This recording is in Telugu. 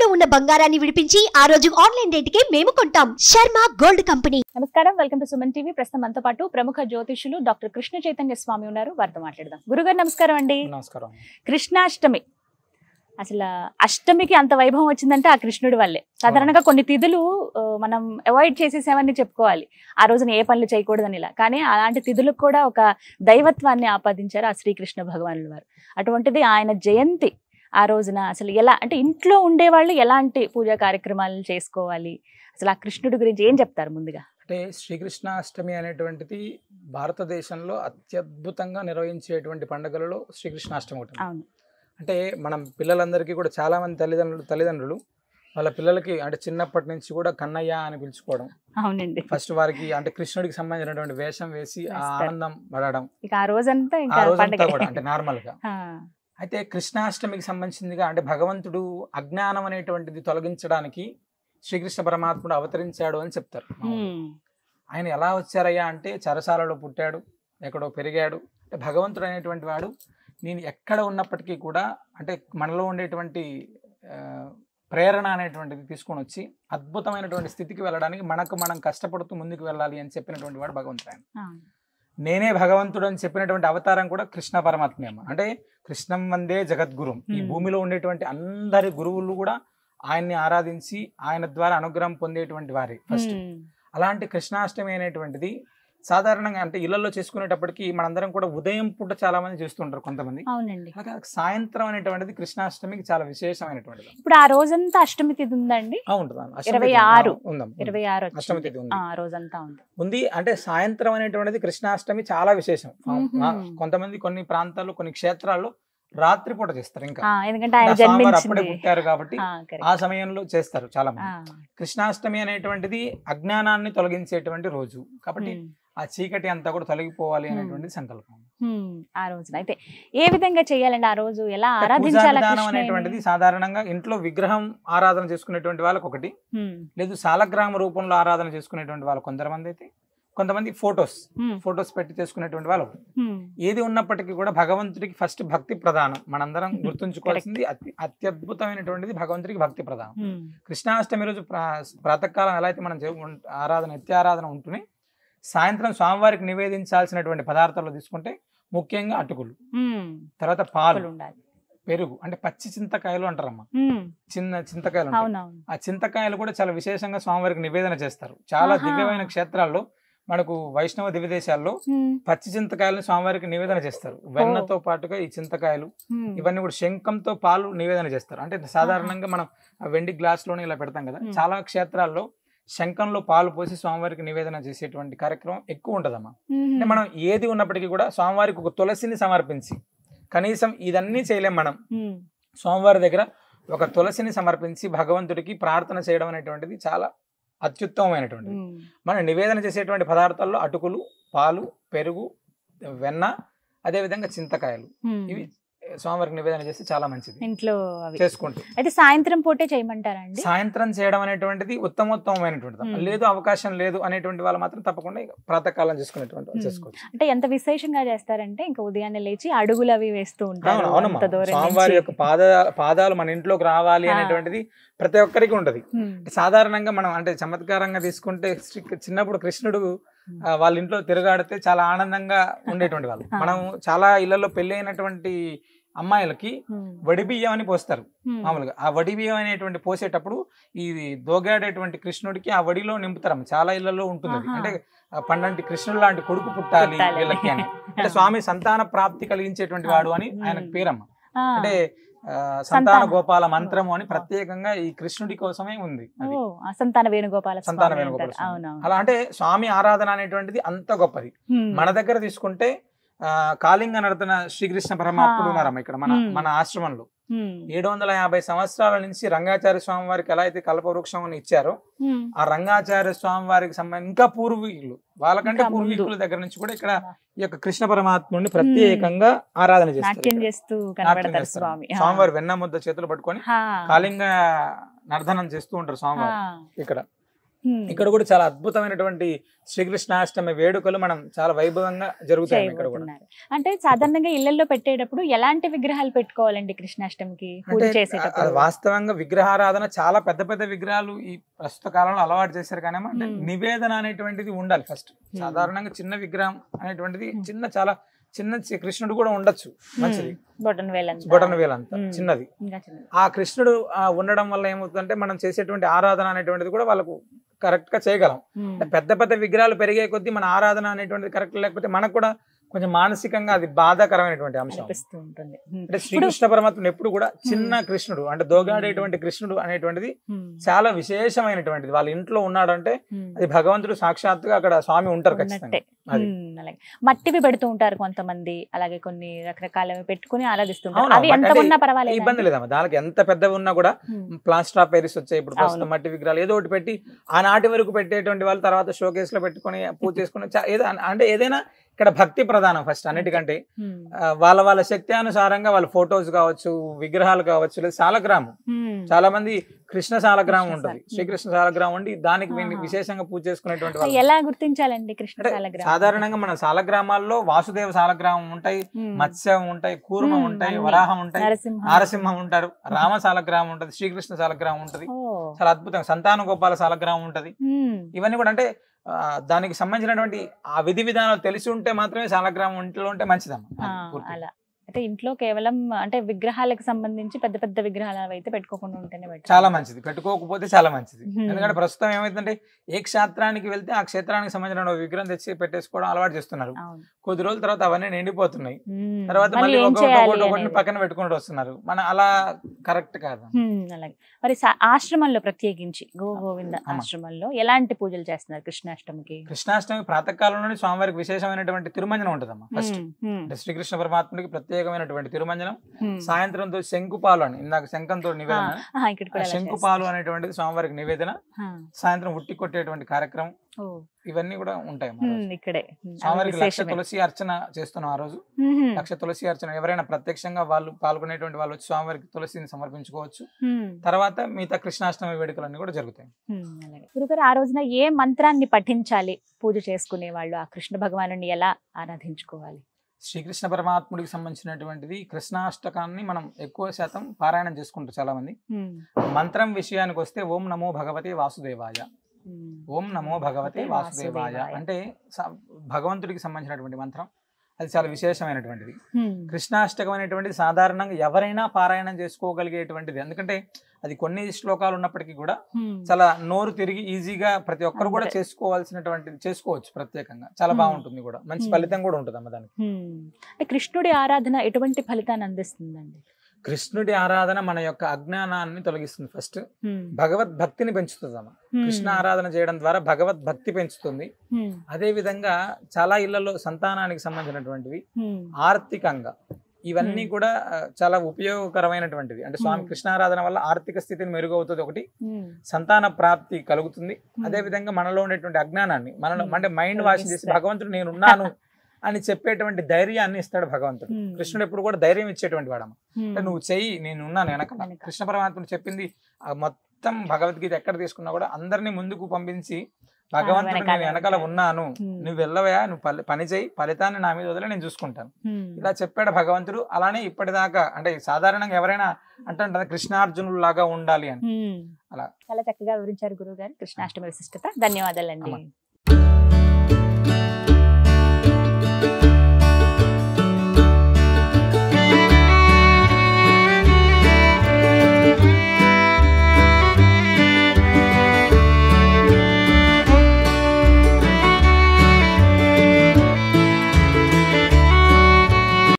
తాకట్టులో ఉన్న బంగారాన్ని విడిపించి ఆ రోజు ఆన్లైన్ కి మేము కొంటాం శర్మ గోల్డ్ కంపెనీ నమస్కారం వెల్కమ్ టు సుమన్ టీవీ ప్రస్తుతం మనతో పాటు ప్రముఖ జ్యోతిషులు డాక్టర్ కృష్ణ చైతన్య స్వామి ఉన్నారు వారితో మాట్లాడదాం గురుగారు నమస్కారం అండి నమస్కారం కృష్ణాష్టమి అసలు అష్టమికి అంత వైభవం వచ్చిందంటే ఆ కృష్ణుడి వల్లే సాధారణంగా కొన్ని తిథులు మనం అవాయిడ్ చేసేసామని చెప్పుకోవాలి ఆ రోజున ఏ పనులు చేయకూడదని ఇలా కానీ అలాంటి తిథులకు కూడా ఒక దైవత్వాన్ని ఆపాదించారు ఆ శ్రీకృష్ణ భగవానుల వారు అటువంటిది ఆయన జయంతి ఆ రోజున అసలు ఎలా అంటే ఇంట్లో ఉండేవాళ్ళు ఎలాంటి పూజా కార్యక్రమాలు చేసుకోవాలి అసలు ఆ కృష్ణుడి గురించి ఏం చెప్తారు ముందుగా అంటే శ్రీకృష్ణాష్టమి అనేటువంటిది భారతదేశంలో అత్యద్భుతంగా నిర్వహించేటువంటి పండుగలలో శ్రీకృష్ణాష్టమి ఒకటి అంటే మనం పిల్లలందరికీ కూడా చాలామంది తల్లిదండ్రులు తల్లిదండ్రులు వాళ్ళ పిల్లలకి అంటే చిన్నప్పటి నుంచి కూడా కన్నయ్య అని పిలుచుకోవడం అవునండి ఫస్ట్ వారికి అంటే కృష్ణుడికి సంబంధించినటువంటి వేషం వేసి ఆ ఆనందం పడడం ఆ రోజంతా ఆ అంటే నార్మల్ గా అయితే కృష్ణాష్టమికి సంబంధించిందిగా అంటే భగవంతుడు అజ్ఞానం అనేటువంటిది తొలగించడానికి శ్రీకృష్ణ పరమాత్ముడు అవతరించాడు అని చెప్తారు ఆయన ఎలా వచ్చారయ్యా అంటే చరసాలలో పుట్టాడు ఎక్కడో పెరిగాడు అంటే భగవంతుడు అనేటువంటి వాడు నేను ఎక్కడ ఉన్నప్పటికీ కూడా అంటే మనలో ఉండేటువంటి ప్రేరణ అనేటువంటిది తీసుకొని వచ్చి అద్భుతమైనటువంటి స్థితికి వెళ్ళడానికి మనకు మనం కష్టపడుతూ ముందుకు వెళ్ళాలి అని చెప్పినటువంటి వాడు భగవంతుడు ఆయన నేనే భగవంతుడు అని చెప్పినటువంటి అవతారం కూడా కృష్ణ పరమాత్మే అంటే కృష్ణం వందే జగద్గురు ఈ భూమిలో ఉండేటువంటి అందరి గురువులు కూడా ఆయన్ని ఆరాధించి ఆయన ద్వారా అనుగ్రహం పొందేటువంటి వారి ఫస్ట్ అలాంటి కృష్ణాష్టమి అనేటువంటిది సాధారణంగా అంటే ఇళ్లలో చేసుకునేటప్పటికి మనందరం కూడా ఉదయం పూట చాలా మంది చేస్తుంటారు కొంతమంది అవునండి సాయంత్రం అనేటువంటిది కృష్ణాష్టమికి చాలా విశేషమైనటువంటిది ఇప్పుడు ఆ రోజంతా అష్టమి తిథి ఉందండి ఇరవై ఆరు ఇరవై ఆరు అష్టమి తిథి ఉంది రోజంతా ఉంది ఉంది అంటే సాయంత్రం అనేటువంటిది కృష్ణాష్టమి చాలా విశేషం కొంతమంది కొన్ని ప్రాంతాల్లో కొన్ని క్షేత్రాల్లో రాత్రి పూట చేస్తారు ఇంకా అప్పుడే పుట్టారు కాబట్టి ఆ సమయంలో చేస్తారు చాలా మంది కృష్ణాష్టమి అనేటువంటిది అజ్ఞానాన్ని తొలగించేటువంటి రోజు కాబట్టి ఆ చీకటి అంతా కూడా తొలగిపోవాలి అనేటువంటి సంకల్పం ఆ రోజున అయితే ఏ విధంగా చేయాలండి ఆ రోజు ఎలా ఆరాధించాలి అనేటువంటిది సాధారణంగా ఇంట్లో విగ్రహం ఆరాధన చేసుకునేటువంటి వాళ్ళకి ఒకటి లేదు శాలగ్రామ రూపంలో ఆరాధన చేసుకునేటువంటి వాళ్ళు కొంతమంది అయితే కొంతమంది ఫొటోస్ ఫొటోస్ పెట్టి చేసుకునేటువంటి వాళ్ళు ఏది ఉన్నప్పటికీ కూడా భగవంతుడికి ఫస్ట్ భక్తి ప్రధానం మనందరం గుర్తుంచుకోవాల్సింది అతి అత్యద్భుతమైనటువంటిది భగవంతుడికి భక్తి ప్రధానం కృష్ణాష్టమి రోజు ప్రాతకాలం ఎలా అయితే మనం ఆరాధన నిత్యారాధన ఉంటుంది సాయంత్రం స్వామివారికి నివేదించాల్సినటువంటి పదార్థాలు తీసుకుంటే ముఖ్యంగా అటుకులు తర్వాత పాలు ఉండాలి పెరుగు అంటే పచ్చి చింతకాయలు అంటారమ్మా చిన్న చింతకాయలు ఆ చింతకాయలు కూడా చాలా విశేషంగా స్వామివారికి నివేదన చేస్తారు చాలా దివ్యమైన క్షేత్రాల్లో మనకు వైష్ణవ దివ్యదేశాల్లో పచ్చి చింతకాయలను స్వామివారికి నివేదన చేస్తారు వెన్నతో పాటుగా ఈ చింతకాయలు ఇవన్నీ కూడా శంఖంతో పాలు నివేదన చేస్తారు అంటే సాధారణంగా మనం వెండి గ్లాస్ లోనే ఇలా పెడతాం కదా చాలా క్షేత్రాల్లో శంఖంలో పాలు పోసి స్వామివారికి నివేదన చేసేటువంటి కార్యక్రమం ఎక్కువ ఉంటుందమ్మా అంటే మనం ఏది ఉన్నప్పటికీ కూడా స్వామివారికి ఒక తులసిని సమర్పించి కనీసం ఇదన్నీ చేయలేం మనం స్వామివారి దగ్గర ఒక తులసిని సమర్పించి భగవంతుడికి ప్రార్థన చేయడం అనేటువంటిది చాలా అత్యుత్తమమైనటువంటిది మనం నివేదన చేసేటువంటి పదార్థాల్లో అటుకులు పాలు పెరుగు వెన్న అదేవిధంగా చింతకాయలు ఇవి స్వామివారికి నివేదన చేస్తే చాలా మంచిది ఇంట్లో చేసుకుంటూ అయితే సాయంత్రం పూటే చేయమంటారండి సాయంత్రం చేయడం అనేటువంటిది ఉత్తమోత్తమైనటువంటిది లేదు అవకాశం లేదు అనేటువంటి వాళ్ళు మాత్రం తప్పకుండా ప్రాతకాలం చేసుకునేటువంటి చేసుకోవచ్చు అంటే ఎంత విశేషంగా చేస్తారంటే ఇంకా ఉదయాన్నే లేచి అడుగులు అవి వేస్తూ ఉంటారు స్వామివారి యొక్క పాద పాదాలు మన ఇంట్లోకి రావాలి అనేటువంటిది ప్రతి ఒక్కరికి ఉంటది సాధారణంగా మనం అంటే చమత్కారంగా తీసుకుంటే చిన్నప్పుడు కృష్ణుడు వాళ్ళ ఇంట్లో తిరగాడితే చాలా ఆనందంగా ఉండేటువంటి వాళ్ళు మనం చాలా ఇళ్లలో అయినటువంటి అమ్మాయిలకి వడి బియ్యం అని పోస్తారు మామూలుగా ఆ వడి బియ్యం అనేటువంటి పోసేటప్పుడు ఇది దోగాడేటువంటి కృష్ణుడికి ఆ వడిలో నింపుతారు చాలా ఇళ్లలో ఉంటుంది అంటే పండంటి కృష్ణుడు లాంటి కొడుకు పుట్టాలి వీళ్ళకి అని అంటే స్వామి సంతాన ప్రాప్తి కలిగించేటువంటి వాడు అని ఆయనకు పేరమ్మ అంటే సంతాన గోపాల మంత్రము అని ప్రత్యేకంగా ఈ కృష్ణుడి కోసమే ఉంది సంతాన వేణుగోపాల సంతాన వేణుగోపాల అలా అంటే స్వామి ఆరాధన అనేటువంటిది అంత గొప్పది మన దగ్గర తీసుకుంటే కాళింగ నడుతున్న శ్రీకృష్ణ పరమాత్ముడు ఉన్నారమ్మ ఇక్కడ మన మన ఆశ్రమంలో ఏడు వందల యాభై సంవత్సరాల నుంచి రంగాచార్య స్వామి వారికి ఎలా అయితే కల్పవృక్షం అని ఇచ్చారో ఆ రంగాచార్య స్వామి వారికి సంబంధించి ఇంకా పూర్వీకులు వాళ్ళకంటే పూర్వీకుల దగ్గర నుంచి కూడా ఇక్కడ ఈ యొక్క కృష్ణ పరమాత్ముడిని ప్రత్యేకంగా ఆరాధన చేస్తారు స్వామివారు వెన్న ముద్ద చేతులు పట్టుకొని కాళింగ నర్ధనం చేస్తూ ఉంటారు స్వామివారు ఇక్కడ ఇక్కడ కూడా చాలా అద్భుతమైనటువంటి శ్రీకృష్ణాష్టమి వేడుకలు మనం చాలా వైభవంగా జరుగుతాయి ఇక్కడ కూడా అంటే సాధారణంగా ఇళ్లలో పెట్టేటప్పుడు ఎలాంటి విగ్రహాలు పెట్టుకోవాలండి కృష్ణాష్టమికి వాస్తవంగా విగ్రహారాధన చాలా పెద్ద పెద్ద విగ్రహాలు ఈ ప్రస్తుత కాలంలో అలవాటు చేశారు కానీ అంటే నివేదన అనేటువంటిది ఉండాలి ఫస్ట్ సాధారణంగా చిన్న విగ్రహం అనేటువంటిది చిన్న చాలా చిన్న కృష్ణుడు కూడా ఉండొచ్చు మంచిది బొటన్ వేల్ అంత చిన్నది ఆ కృష్ణుడు ఉండడం వల్ల ఏమవుతుందంటే మనం చేసేటువంటి ఆరాధన అనేటువంటిది కూడా వాళ్ళకు కరెక్ట్ గా చేయగలం పెద్ద పెద్ద విగ్రహాలు పెరిగే కొద్దీ మన ఆరాధన అనేటువంటిది కరెక్ట్ లేకపోతే మనకు కూడా కొంచెం మానసికంగా అది బాధాకరమైనటువంటి అంశం ఉంటుంది అంటే శ్రీకృష్ణ పరమాత్మ ఎప్పుడు కూడా చిన్న కృష్ణుడు అంటే దోగాడేటువంటి కృష్ణుడు అనేటువంటిది చాలా విశేషమైనటువంటిది వాళ్ళ ఇంట్లో ఉన్నాడు అంటే అది భగవంతుడు సాక్షాత్తుగా అక్కడ స్వామి ఉంటారు ఖచ్చితంగా మట్టివి పెడుతూ ఉంటారు కొంతమంది అలాగే కొన్ని రకరకాల పెట్టుకుని ఆరాధిస్తుంటారు ఇబ్బంది లేదమ్మా దానికి ఎంత పెద్దవి ఉన్నా కూడా ప్లాస్టర్ ఆఫ్ పేరిస్ వచ్చాయి ఇప్పుడు ప్రస్తుతం మట్టి విగ్రహాలు ఏదో ఒకటి పెట్టి ఆనాటి వరకు పెట్టేటువంటి వాళ్ళు తర్వాత షోకేస్ లో పెట్టుకుని పూజ చేసుకుని అంటే ఏదైనా ఇక్కడ భక్తి ప్రధానం ఫస్ట్ అన్నిటికంటే వాళ్ళ వాళ్ళ శక్తి అనుసారంగా వాళ్ళ ఫొటోస్ కావచ్చు విగ్రహాలు కావచ్చు లేదు సాలగ్రామం చాలా మంది కృష్ణ సాలగ్రామం ఉంటుంది శ్రీకృష్ణ సాలగ్రామం ఉండి దానికి విశేషంగా పూజ చేసుకునేటువంటి ఎలా గుర్తించాలండి కృష్ణ సాధారణంగా మన సాలగ్రామాల్లో వాసుదేవ సాలగ్రామం ఉంటాయి మత్స్యం ఉంటాయి కూర్మ ఉంటాయి వరాహం ఉంటాయి నారసింహం ఉంటారు రామ సాలగ్రామం ఉంటది శ్రీకృష్ణ సాలగ్రామం ఉంటది చాలా అద్భుతంగా సంతాన గోపాల సాలగ్రామం ఉంటది ఇవన్నీ కూడా అంటే దానికి సంబంధించినటువంటి ఆ విధి విధానాలు తెలిసి ఉంటే మాత్రమే సాలగ్రామం ఇంట్లో ఉంటే మంచిదమ్మా అంటే ఇంట్లో కేవలం అంటే విగ్రహాలకు సంబంధించి పెద్ద పెద్ద విగ్రహాలు అయితే పెట్టుకోకుండా ఉంటేనే చాలా మంచిది పెట్టుకోకపోతే చాలా మంచిది ఎందుకంటే ప్రస్తుతం ఏమైతుందంటే ఏ క్షేత్రానికి వెళ్తే ఆ క్షేత్రానికి సంబంధించిన విగ్రహం తెచ్చి పెట్టేసుకోవడం అలవాటు చేస్తున్నారు కొద్ది రోజుల తర్వాత అవన్నీ నిండిపోతున్నాయి తర్వాత ఒకటి పక్కన పెట్టుకుంటూ వస్తున్నారు మన అలా కరెక్ట్ కాదు అలాగే మరి ఆశ్రమంలో ప్రత్యేకించి గో గోవింద ఆశ్రమంలో ఎలాంటి పూజలు చేస్తున్నారు కృష్ణాష్టమికి కృష్ణాష్టమి ప్రాతకాలంలోనే స్వామివారికి విశేషమైనటువంటి తిరుమంజనం ఉంటుందమ్మా ఫస్ట్ శ్రీకృష్ణ పరమాత్మకి ప్రత్యేక ప్రత్యేకమైనటువంటి తిరుమంజనం సాయంత్రంతో శంకుపాలు అని ఇందాక శంఖంతో నివేదన శంకుపాలు అనేటువంటిది స్వామివారికి నివేదన సాయంత్రం ఉట్టి కొట్టేటువంటి కార్యక్రమం ఇవన్నీ కూడా ఉంటాయి ఇక్కడే స్వామివారికి లక్ష తులసి అర్చన చేస్తున్నాం ఆ రోజు లక్ష తులసి అర్చన ఎవరైనా ప్రత్యక్షంగా వాళ్ళు పాల్గొనేటువంటి వాళ్ళు వచ్చి స్వామివారికి తులసిని సమర్పించుకోవచ్చు తర్వాత మిగతా కృష్ణాష్టమి వేడుకలన్నీ కూడా జరుగుతాయి గురుగారు ఆ రోజున ఏ మంత్రాన్ని పఠించాలి పూజ చేసుకునే వాళ్ళు ఆ కృష్ణ భగవాను ఎలా ఆరాధించుకోవాలి శ్రీకృష్ణ పరమాత్ముడికి సంబంధించినటువంటిది కృష్ణాష్టకాన్ని మనం ఎక్కువ శాతం పారాయణం చేసుకుంటారు చాలా మంది మంత్రం విషయానికి వస్తే ఓం నమో భగవతే వాసుదేవాయ ఓం నమో భగవతే వాసుదేవాయ అంటే భగవంతుడికి సంబంధించినటువంటి మంత్రం అది చాలా విశేషమైనటువంటిది కృష్ణాష్టకం అనేటువంటిది సాధారణంగా ఎవరైనా పారాయణం చేసుకోగలిగేటువంటిది ఎందుకంటే అది కొన్ని శ్లోకాలు ఉన్నప్పటికీ కూడా చాలా నోరు తిరిగి ఈజీగా ప్రతి ఒక్కరు కూడా చేసుకోవాల్సినటువంటిది చేసుకోవచ్చు ప్రత్యేకంగా చాలా బాగుంటుంది కూడా మంచి ఫలితం కూడా ఉంటుంది అమ్మ దానికి కృష్ణుడి ఆరాధన ఎటువంటి ఫలితాన్ని అందిస్తుందండి కృష్ణుడి ఆరాధన మన యొక్క అజ్ఞానాన్ని తొలగిస్తుంది ఫస్ట్ భగవద్భక్తిని పెంచుతుంది అమ్మ కృష్ణ ఆరాధన చేయడం ద్వారా భగవద్భక్తి పెంచుతుంది అదే విధంగా చాలా ఇళ్లలో సంతానానికి సంబంధించినటువంటివి ఆర్థికంగా ఇవన్నీ కూడా చాలా ఉపయోగకరమైనటువంటివి అంటే స్వామి కృష్ణారాధన వల్ల ఆర్థిక స్థితిని మెరుగవుతుంది ఒకటి సంతాన ప్రాప్తి కలుగుతుంది అదే విధంగా మనలో ఉండేటువంటి అజ్ఞానాన్ని మనలో అంటే మైండ్ వాష్ చేసి భగవంతుడు నేనున్నాను అని చెప్పేటువంటి ధైర్యాన్ని ఇస్తాడు భగవంతుడు కృష్ణుడు ఎప్పుడు కూడా ధైర్యం ఇచ్చేటువంటి వాడమ్మ నువ్వు చెయ్యి నేను ఉన్నాను వెనక కృష్ణ పరమాత్మను చెప్పింది మొత్తం భగవద్గీత ఎక్కడ తీసుకున్నా కూడా అందరినీ ముందుకు పంపించి భగవంతుడు నేను వెనకాల ఉన్నాను నువ్వు వెళ్ళవయా నువ్వు పని చేయి ఫలితాన్ని నా మీద వదిలే నేను చూసుకుంటాను ఇలా చెప్పాడు భగవంతుడు అలానే ఇప్పటిదాకా అంటే సాధారణంగా ఎవరైనా అంటే కృష్ణార్జునుడు లాగా ఉండాలి అని అలా చాలా చక్కగా వివరించారు గురువు గారు కృష్ణాష్టమి విశిష్టత ధన్యవాదాలండి